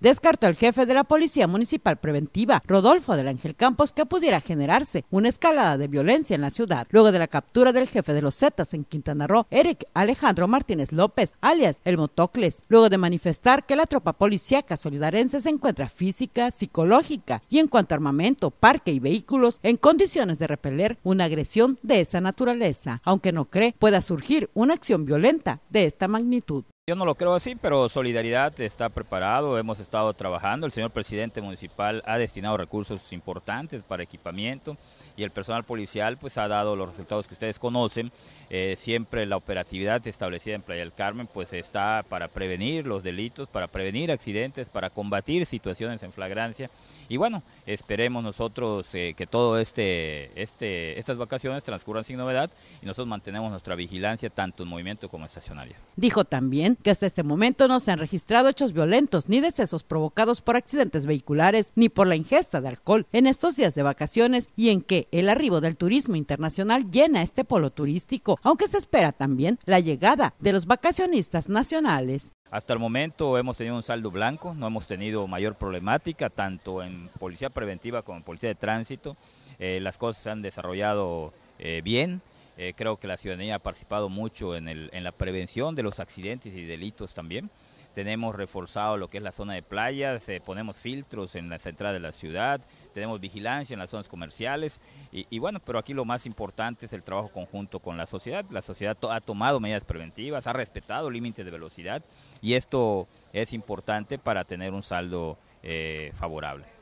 descartó el jefe de la Policía Municipal Preventiva, Rodolfo del Ángel Campos, que pudiera generarse una escalada de violencia en la ciudad, luego de la captura del jefe de los Zetas en Quintana Roo, Eric Alejandro Martínez López, alias El Motocles, luego de manifestar que la tropa policíaca solidarense se encuentra física, psicológica y en cuanto a armamento, parque y vehículos en condiciones de repeler una agresión de esa naturaleza, aunque no cree pueda surgir una acción violenta de esta magnitud. Yo no lo creo así, pero Solidaridad está preparado, hemos estado trabajando, el señor presidente municipal ha destinado recursos importantes para equipamiento y el personal policial pues ha dado los resultados que ustedes conocen. Eh, siempre la operatividad establecida en Playa del Carmen pues está para prevenir los delitos, para prevenir accidentes, para combatir situaciones en flagrancia. Y bueno, esperemos nosotros eh, que todo este, este, estas vacaciones transcurran sin novedad y nosotros mantenemos nuestra vigilancia tanto en movimiento como estacionaria. Dijo también que hasta este momento no se han registrado hechos violentos ni decesos provocados por accidentes vehiculares ni por la ingesta de alcohol en estos días de vacaciones y en que el arribo del turismo internacional llena este polo turístico, aunque se espera también la llegada de los vacacionistas nacionales. Hasta el momento hemos tenido un saldo blanco, no hemos tenido mayor problemática, tanto en policía preventiva como en policía de tránsito. Eh, las cosas se han desarrollado eh, bien, eh, creo que la ciudadanía ha participado mucho en, la prevención de los accidentes y delitos también. Tenemos reforzado lo que es la zona de playas, ponemos filtros en la central de la ciudad, tenemos vigilancia en las zonas comerciales y, bueno, pero aquí lo más importante es el trabajo conjunto con la sociedad. La sociedad ha tomado medidas preventivas, ha respetado límites de velocidad y esto es importante para tener un saldo eh, favorable.